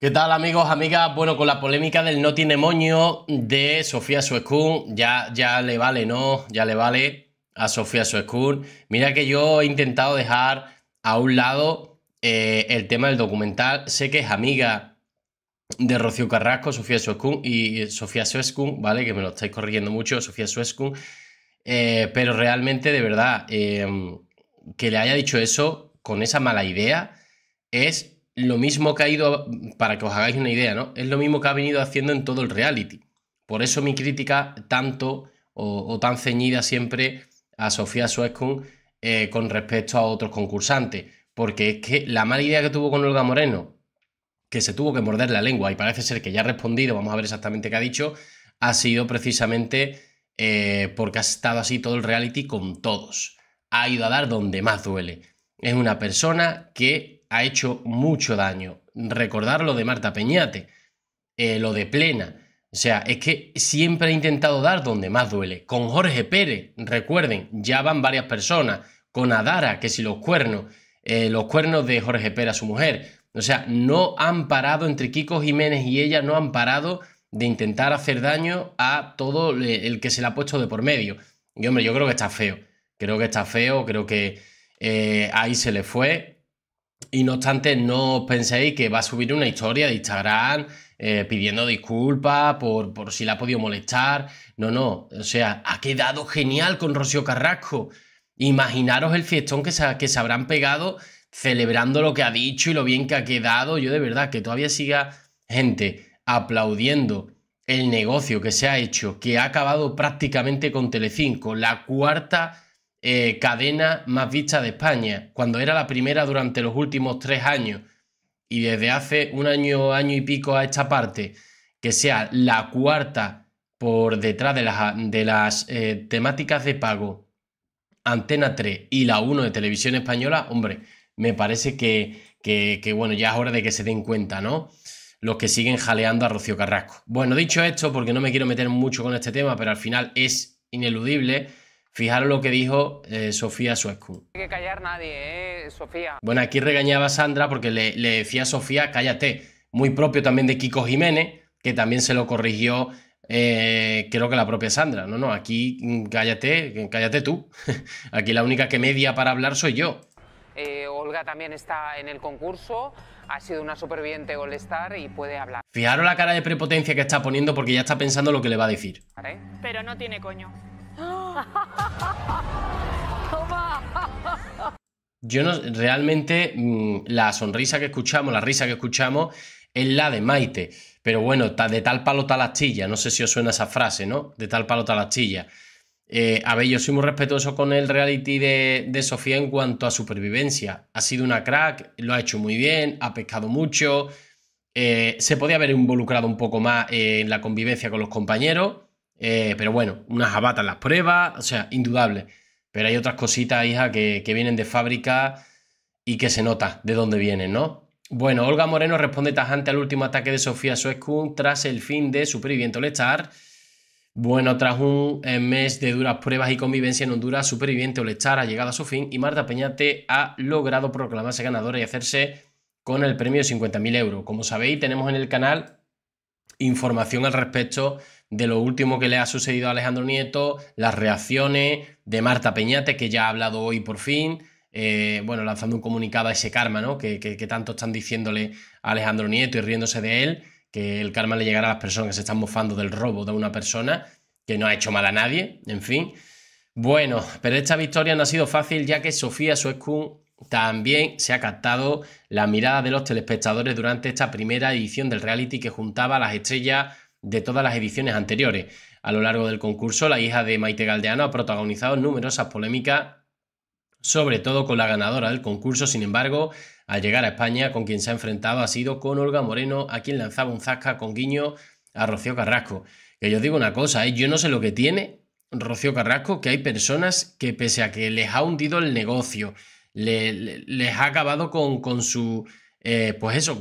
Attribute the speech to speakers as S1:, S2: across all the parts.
S1: ¿Qué tal amigos, amigas? Bueno, con la polémica del no tiene moño de Sofía Suescun, ya, ya le vale, ¿no? Ya le vale a Sofía Suescun. Mira que yo he intentado dejar a un lado eh, el tema del documental. Sé que es amiga de Rocío Carrasco, Sofía Suescun y Sofía Suescun, ¿vale? Que me lo estáis corrigiendo mucho, Sofía Suescun. Eh, pero realmente, de verdad, eh, que le haya dicho eso con esa mala idea es lo mismo que ha ido, para que os hagáis una idea, ¿no? Es lo mismo que ha venido haciendo en todo el reality. Por eso mi crítica tanto o, tan ceñida siempre a Sofía Suescun eh, con respecto a otros concursantes. Porque es que la mala idea que tuvo con Olga Moreno, que se tuvo que morder la lengua y parece ser que ya ha respondido, vamos a ver exactamente qué ha dicho, ha sido precisamente eh, porque ha estado así todo el reality con todos. Ha ido a dar donde más duele. Es una persona que ha hecho mucho daño. Recordar lo de Marta Peñate, eh, lo de Plena. O sea, es que siempre ha intentado dar donde más duele. Con Jorge Pérez, recuerden, ya van varias personas. Con Adara, que si los cuernos, eh, los cuernos de Jorge Pérez a su mujer. O sea, no han parado, entre Kiko Jiménez y ella, no han parado de intentar hacer daño a todo el que se le ha puesto de por medio. Y hombre, yo creo que está feo. Creo que está feo, creo que eh, ahí se le fue. Y no obstante, no penséis que va a subir una historia de Instagram eh, pidiendo disculpas por, por si la ha podido molestar. No, no. O sea, ha quedado genial con Rocío Carrasco. Imaginaros el fiestón que se, que se habrán pegado celebrando lo que ha dicho y lo bien que ha quedado. Yo de verdad que todavía siga gente aplaudiendo el negocio que se ha hecho, que ha acabado prácticamente con Telecinco, la cuarta eh, cadena más vista de España, cuando era la primera durante los últimos tres años y desde hace un año, año y pico a esta parte, que sea la cuarta por detrás de las, de las eh, temáticas de pago Antena 3 y la 1 de Televisión Española, hombre, me parece que, que, que, bueno, ya es hora de que se den cuenta, ¿no? Los que siguen jaleando a Rocío Carrasco. Bueno, dicho esto, porque no me quiero meter mucho con este tema, pero al final es ineludible, Fijaros lo que dijo eh, Sofía Suescu. No hay que callar nadie, ¿eh, Sofía? Bueno, aquí regañaba Sandra porque le, decía a Sofía, cállate. Muy propio también de Kiko Jiménez, que también se lo corrigió eh, creo que la propia Sandra. No, no, aquí mm, cállate, cállate tú. aquí la única que media para hablar soy yo. Eh, Olga también está en el concurso, ha sido una superviviente all -Star y puede hablar. Fijaros la cara de prepotencia que está poniendo porque ya está pensando lo que le va a decir. Pero no tiene coño. Yo no, realmente mm, la sonrisa que escuchamos, la risa que escuchamos es la de Maite. Pero bueno, de tal palo tal astilla, no sé si os suena esa frase, ¿no? De tal palo tal astilla. Eh, a ver, yo soy muy respetuoso con el reality de, Sofía en cuanto a supervivencia. Ha sido una crack, lo ha hecho muy bien, ha pescado mucho. Eh, se podía haber involucrado un poco más eh, en la convivencia con los compañeros, eh, pero bueno, unas abatas las pruebas, o sea, indudable. Pero hay otras cositas, hija, que, vienen de fábrica y que se nota de dónde vienen, ¿no? Bueno, Olga Moreno responde tajante al último ataque de Sofía Suescun tras el fin de Superviviente Olechar. Bueno, tras un eh, mes de duras pruebas y convivencia en Honduras, Superviviente Olechar, ha llegado a su fin y Marta Peñate ha logrado proclamarse ganadora y hacerse con el premio de 50.000 euros. Como sabéis, tenemos en el canal información al respecto de lo último que le ha sucedido a Alejandro Nieto, las reacciones de Marta Peñate, que ya ha hablado hoy por fin, eh, bueno, lanzando un comunicado a ese karma, ¿no? Que, tanto están diciéndole a Alejandro Nieto y riéndose de él, que el karma le llegará a las personas que se están mofando del robo de una persona que no ha hecho mal a nadie, en fin. Bueno, pero esta victoria no ha sido fácil ya que Sofía Kun también se ha captado la mirada de los telespectadores durante esta primera edición del reality que juntaba las estrellas de todas las ediciones anteriores. A lo largo del concurso, la hija de Maite Galdeano ha protagonizado numerosas polémicas, sobre todo con la ganadora del concurso. Sin embargo, al llegar a España, con quien se ha enfrentado ha sido con Olga Moreno, a quien lanzaba un zasca con guiño a Rocío Carrasco. Que yo digo una cosa, ¿eh? yo no sé lo que tiene Rocío Carrasco, que hay personas que pese a que les ha hundido el negocio, les ha acabado con, su, eh, pues eso,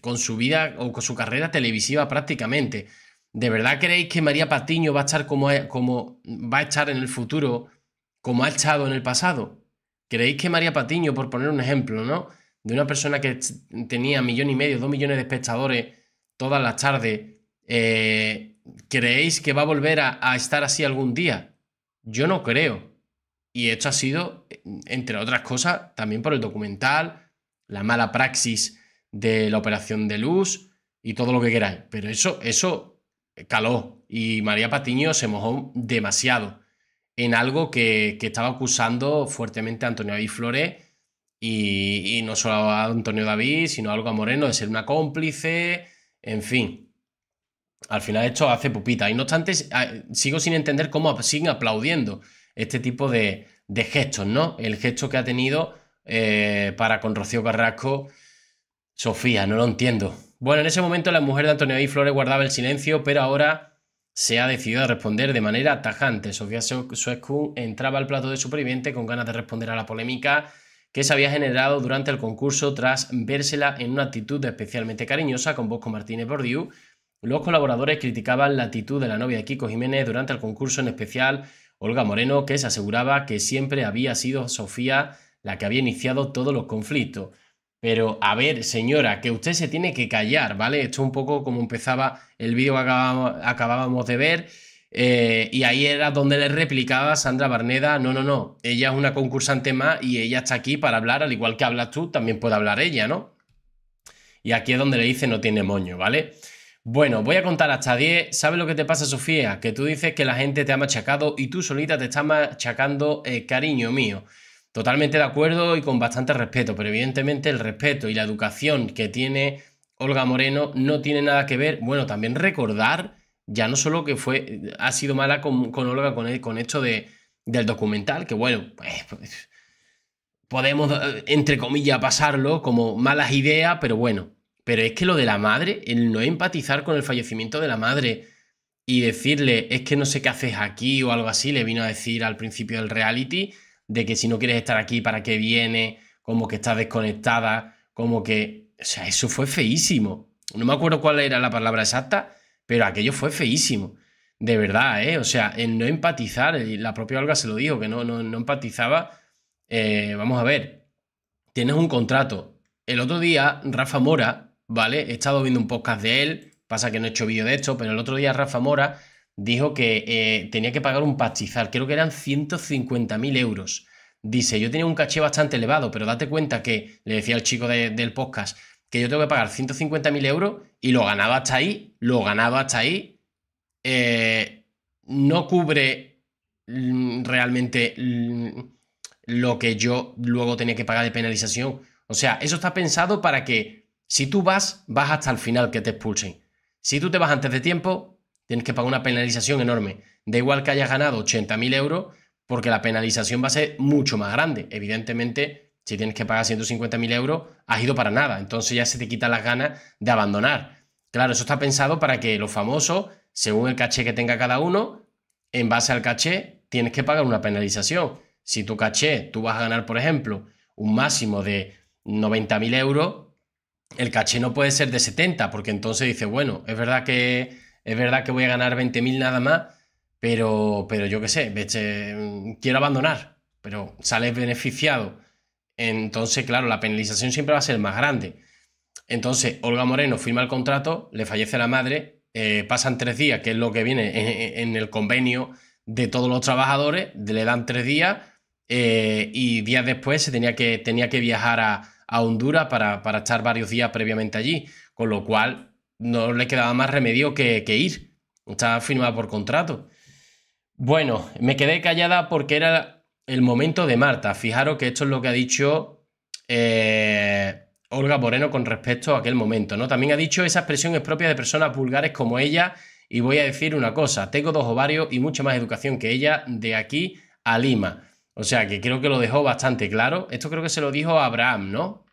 S1: con, su vida o con su carrera televisiva prácticamente. ¿De verdad creéis que María Patiño va a estar como, va a en el futuro, como ha estado en el pasado? ¿Creéis que María Patiño, por poner un ejemplo, ¿no? De una persona que tenía millón y medio, dos millones de espectadores todas las tardes, eh, ¿creéis que va a volver a estar así algún día? Yo no creo. Y esto ha sido, entre otras cosas, también por el documental, la mala praxis de la operación de luz y todo lo que queráis. Pero eso, eso eh, caló y María Patiño se mojó demasiado en algo que, estaba acusando fuertemente a Antonio David Flores y, no solo a Antonio David, sino algo a Moreno de ser una cómplice, en fin. Al final esto hace pupita. Y no obstante, ah, sigo sin entender cómo siguen aplaudiendo este tipo de, gestos, ¿no? El gesto que ha tenido eh, para con Rocío Carrasco, Sofía, no lo entiendo. Bueno, en ese momento la mujer de Antonio y Flores guardaba el silencio, pero ahora se ha decidido a responder de manera tajante. Sofía Suescu entraba al plato de superviviente con ganas de responder a la polémica que se había generado durante el concurso tras vérsela en una actitud especialmente cariñosa con Bosco Martínez Bordiú. Los colaboradores criticaban la actitud de la novia de Kiko Jiménez durante el concurso, en especial Olga Moreno, que se aseguraba que siempre había sido Sofía la que había iniciado todos los conflictos. Pero a ver, señora, que usted se tiene que callar, ¿vale? Esto un poco como empezaba el vídeo que acabábamos de ver. Eh, y ahí era donde le replicaba Sandra Barneda, no, no, no, ella es una concursante más y ella está aquí para hablar, al igual que hablas tú, también puede hablar ella, ¿no? Y aquí es donde le dice no tiene moño, ¿vale? Bueno, voy a contar hasta 10. ¿Sabes lo que te pasa, Sofía? Que tú dices que la gente te ha machacado y tú solita te estás machacando, eh, cariño mío. Totalmente de acuerdo y con bastante respeto, pero evidentemente el respeto y la educación que tiene Olga Moreno no tiene nada que ver. Bueno, también recordar, ya no solo que fue, ha sido mala con, con Olga con, esto de, del documental, que bueno, pues, pues podemos, eh, entre comillas, pasarlo como malas ideas, pero bueno, pero es que lo de la madre, el no empatizar con el fallecimiento de la madre y decirle, es que no sé qué haces aquí o algo así, le vino a decir al principio del reality, de que si no quieres estar aquí, ¿para qué viene? Como que estás desconectada, como que... O sea, eso fue feísimo. No me acuerdo cuál era la palabra exacta, pero aquello fue feísimo. De verdad, ¿eh? O sea, el no empatizar, la propia Olga se lo dijo, que no, no, empatizaba. Eh, vamos a ver, tienes un contrato. El otro día, Rafa Mora, ¿vale? He estado viendo un podcast de él, pasa que no he hecho vídeo de esto, pero el otro día Rafa Mora dijo que eh, tenía que pagar un pastizal, creo que eran 150.000 euros. Dice, yo tenía un caché bastante elevado, pero date cuenta que, le decía al chico del podcast, que yo tengo que pagar 150.000 euros y lo ganaba hasta ahí, lo ganaba hasta ahí, eh, no cubre mm, realmente mm, lo que yo luego tenía que pagar de penalización. O sea, eso está pensado para que si tú vas, vas hasta el final que te expulsen. Si tú te vas antes de tiempo, tienes que pagar una penalización enorme. Da igual que hayas ganado 80.000 euros, porque la penalización va a ser mucho más grande. Evidentemente, si tienes que pagar 150.000 euros, has ido para nada. Entonces ya se te quitan las ganas de abandonar. Claro, eso está pensado para que los famosos, según el caché que tenga cada uno, en base al caché, tienes que pagar una penalización. Si tu caché, tú vas a ganar, por ejemplo, un máximo de 90.000 euros, el caché no puede ser de 70, porque entonces dice, bueno, es verdad que, es verdad que voy a ganar 20.000 nada más, pero, pero yo qué sé, mm, quiero abandonar, pero sales beneficiado. Entonces, claro, la penalización siempre va a ser más grande. Entonces, Olga Moreno firma el contrato, le fallece la madre, eh, pasan tres días, que es lo que viene en, el convenio de todos los trabajadores, le dan tres días eh, y días después se tenía que, tenía que viajar a, a Honduras para, para estar varios días previamente allí, con lo cual no le quedaba más remedio que, ir. Estaba firmada por contrato. Bueno, me quedé callada porque era el momento de Marta. Fijaros que esto es lo que ha dicho eh, Olga Moreno con respecto a aquel momento, ¿no? También ha dicho esa expresión es propia de personas vulgares como ella. Y voy a decir una cosa, tengo dos ovarios y mucha más educación que ella de aquí a Lima. O sea, que creo que lo dejó bastante claro. Esto creo que se lo dijo a Abraham, ¿no?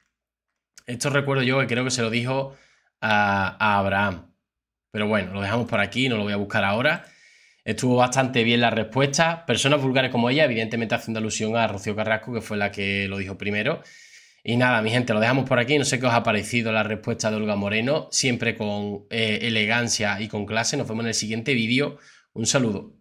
S1: Esto recuerdo yo que creo que se lo dijo a, Abraham. Pero bueno, lo dejamos por aquí, no lo voy a buscar ahora. Estuvo bastante bien la respuesta. Personas vulgares como ella, evidentemente haciendo alusión a Rocío Carrasco, que fue la que lo dijo primero. Y nada, mi gente, lo dejamos por aquí. No sé qué os ha parecido la respuesta de Olga Moreno, siempre con eh, elegancia y con clase. Nos vemos en el siguiente vídeo. Un saludo.